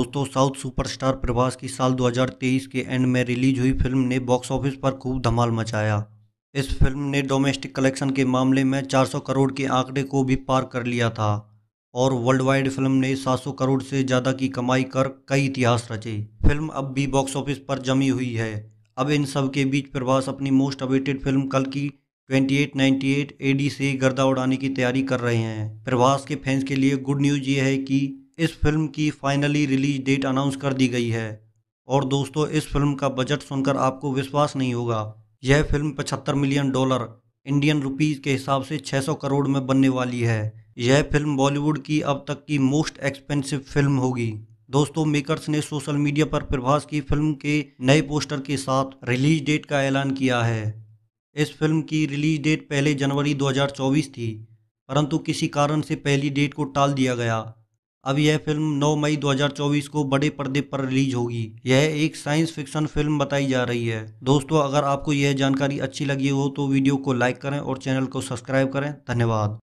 दोस्तों south superstar Prabhas की साल 2023 के एंड में रिलीज हुई फिल्म ने बॉक्स ऑफिस पर खूब धमाल मचाया इस फिल्म ने डोमेस्टिक कलेक्शन के मामले में 400 करोड़ के आंकड़े को भी पार कर लिया था और वर्ल्ड वाइड फिल्म ने 700 करोड़ से ज़्यादा की कमाई कर कई इतिहास रचे फिल्म अब भी बॉक्स ऑफिस पर जमी हुई है अब इन सब के बीच प्रभास अपनी मोस्ट अवेटेड फिल्म कल की 2898 एडी से गर्दा उड़ाने की तैयारी कर रहे हैं प्रभास के फैंस के लिए गुड न्यूज़ ये है कि इस फिल्म की फाइनली रिलीज डेट अनाउंस कर दी गई है और दोस्तों इस फिल्म का बजट सुनकर आपको विश्वास नहीं होगा यह film 75 million dollar Indian rupees के हिसाब से 600 करोड़ में बनने वाली है यह फिल्म बॉलीवुड की अब तक की मोस्ट एक्सपेंसिव फिल्म होगी दोस्तों मेकर्स ने सोशल मीडिया पर प्रभास की फिल्म के नए पोस्टर के साथ रिलीज डेट का ऐलान किया है इस फिल्म की रिलीज डेट पहले जनवरी 2024 थी परंतु किसी कारण से पहली डेट को टाल दिया गया अब यह फिल्म 9 मई 2024 को बड़े पर्दे पर रिलीज होगी यह एक साइंस फिक्शन फिल्म बताई जा रही है दोस्तों अगर आपको यह जानकारी अच्छी लगी हो तो वीडियो को लाइक करें और चैनल को सब्सक्राइब करें धन्यवाद